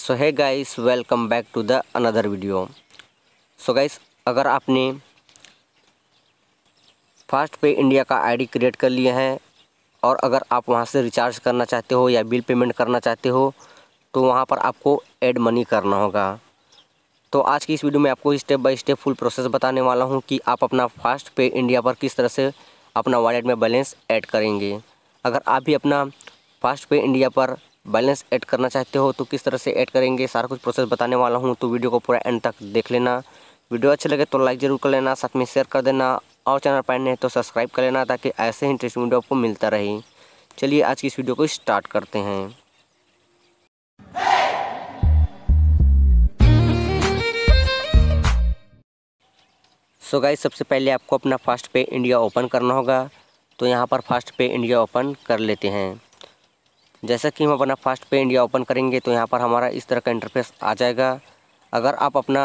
so hey guys welcome back to the another video so guys अगर आपने fast पे India का ID create कर लिया है और अगर आप वहाँ से रिचार्ज करना चाहते हो या बिल पेमेंट करना चाहते हो तो वहाँ पर आपको ऐड मनी करना होगा तो आज की इस वीडियो में आपको step by step full process बताने वाला हूँ कि आप अपना फास्ट पे इंडिया पर किस तरह से अपना वॉलेट में बैलेंस ऐड करेंगे अगर आप भी अपना फास्ट पे इंडिया पर बैलेंस ऐड करना चाहते हो तो किस तरह से ऐड करेंगे सारा कुछ प्रोसेस बताने वाला हूँ तो वीडियो को पूरा एंड तक देख लेना वीडियो अच्छे लगे तो लाइक ज़रूर कर लेना साथ में शेयर कर देना और चैनल पर नहीं तो सब्सक्राइब कर लेना ताकि ऐसे ही इंटरेस्टिंग वीडियो आपको मिलता रहे चलिए आज की इस वीडियो को स्टार्ट करते हैं सो so गाइस सबसे पहले आपको अपना फास्ट पे इंडिया ओपन करना होगा तो यहाँ पर फास्ट पे इंडिया ओपन कर लेते हैं जैसा कि हम अपना फर्स्ट पे इंडिया ओपन करेंगे तो यहाँ पर हमारा इस तरह का इंटरफेस आ जाएगा अगर आप अपना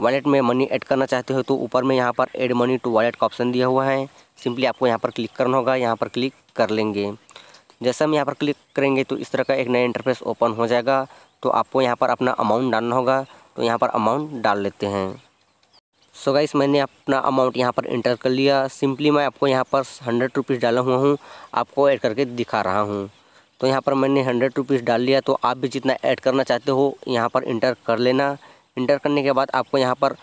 वॉलेट में मनी ऐड करना चाहते हो तो ऊपर में यहाँ पर ऐड मनी टू वॉलेट का ऑप्शन दिया हुआ है सिंपली आपको यहाँ पर क्लिक करना होगा यहाँ पर क्लिक कर लेंगे जैसा हम यहाँ पर क्लिक करेंगे तो इस तरह का एक नया इंटरफेस ओपन हो जाएगा तो आपको यहाँ पर अपना अमाउंट डालना होगा तो यहाँ पर अमाउंट डाल लेते हैं सो so गाइस मैंने अपना अमाउंट यहाँ पर इंटर कर लिया सिंपली मैं आपको यहाँ पर हंड्रेड रुपीज़ डाला हुआ हूँ आपको ऐड करके दिखा रहा हूँ तो यहाँ पर मैंने हंड्रेड रुपीज़ डाल लिया तो आप भी जितना ऐड करना चाहते हो यहाँ पर इंटर कर लेना इंटर करने के बाद आपको यहाँ पर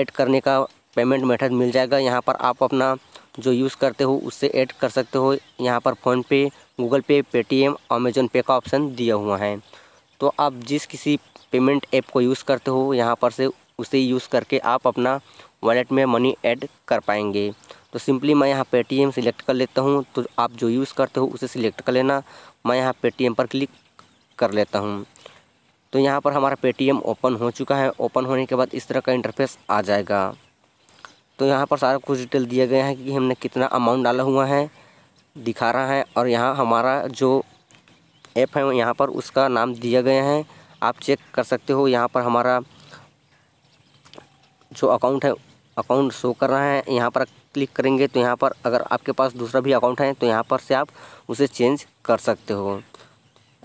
ऐड करने का पेमेंट मेथड मिल जाएगा यहाँ पर आप अपना जो यूज़ करते हो उससे ऐड कर सकते हो यहाँ पर PhonePe Google Pay Paytm Amazon Pay का ऑप्शन दिया हुआ है तो आप जिस किसी पेमेंट ऐप को यूज़ करते हो यहाँ पर से उसे यूज़ करके आप अपना वॉलेट में मनी ऐड कर पाएंगे तो सिंपली मैं यहाँ पेटीएम सिलेक्ट कर लेता हूँ तो आप जो यूज़ करते हो उसे सिलेक्ट कर लेना मैं यहाँ पेटीएम पर क्लिक कर लेता हूँ तो यहाँ पर हमारा पेटीएम ओपन हो चुका है ओपन होने के बाद इस तरह का इंटरफेस आ जाएगा तो यहाँ पर सारा कुछ डिटेल दिया गया है कि हमने कितना अमाउंट डाला हुआ है दिखा रहा है और यहाँ हमारा जो ऐप है यहाँ पर उसका नाम दिया गया है आप चेक कर सकते हो यहाँ पर हमारा जो अकाउंट है अकाउंट शो कर रहा है यहाँ पर क्लिक करेंगे तो यहाँ पर अगर आपके पास दूसरा भी अकाउंट है तो यहाँ पर से आप उसे चेंज कर सकते हो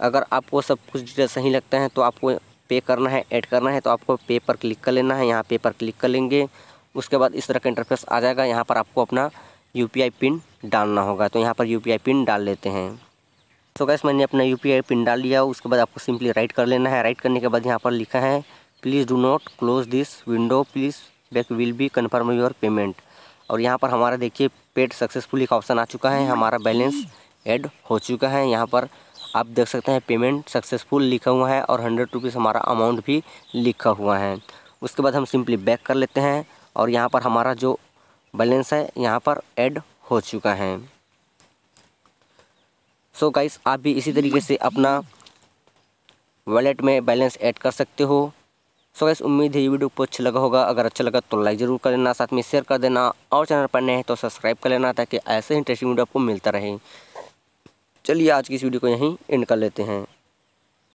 अगर आपको सब कुछ डिटेल सही लगता है तो आपको पे करना है ऐड करना है तो आपको पे पर क्लिक कर लेना है यहाँ पे पर क्लिक कर लेंगे उसके बाद इस तरह का इंटरफेस आ जाएगा यहाँ पर आपको अपना यू पिन डालना होगा तो यहाँ पर यू पिन डाल लेते हैं तो गैस मैंने अपना यू पिन डाल लिया उसके बाद आपको सिंपली राइट कर लेना है राइट करने के बाद यहाँ पर लिखा है please do not close this window please back will be confirm your payment और यहाँ पर हमारा देखिए पेड सक्सेसफुली का ऑप्शन आ चुका है हमारा बैलेंस एड हो चुका है यहाँ पर आप देख सकते हैं पेमेंट सक्सेसफुल लिखा हुआ है और हंड्रेड रुपीज़ हमारा अमाउंट भी लिखा हुआ है उसके बाद हम सिंपली बैक कर लेते हैं और यहाँ पर हमारा जो बैलेंस है यहाँ पर ऐड हो चुका है सो so गाइस आप भी इसी तरीके से अपना वॉलेट में बैलेंस ऐड कर सकते हो सो गैस उम्मीद है ये वीडियो को अच्छा लगा होगा अगर अच्छा लगा तो लाइक ज़रूर कर देना साथ में शेयर कर देना और चैनल पर नए हैं तो सब्सक्राइब कर लेना ताकि ऐसे इंटरेस्टिंग वीडियो आपको मिलता रहे चलिए आज की इस वीडियो को यहीं एंड कर लेते हैं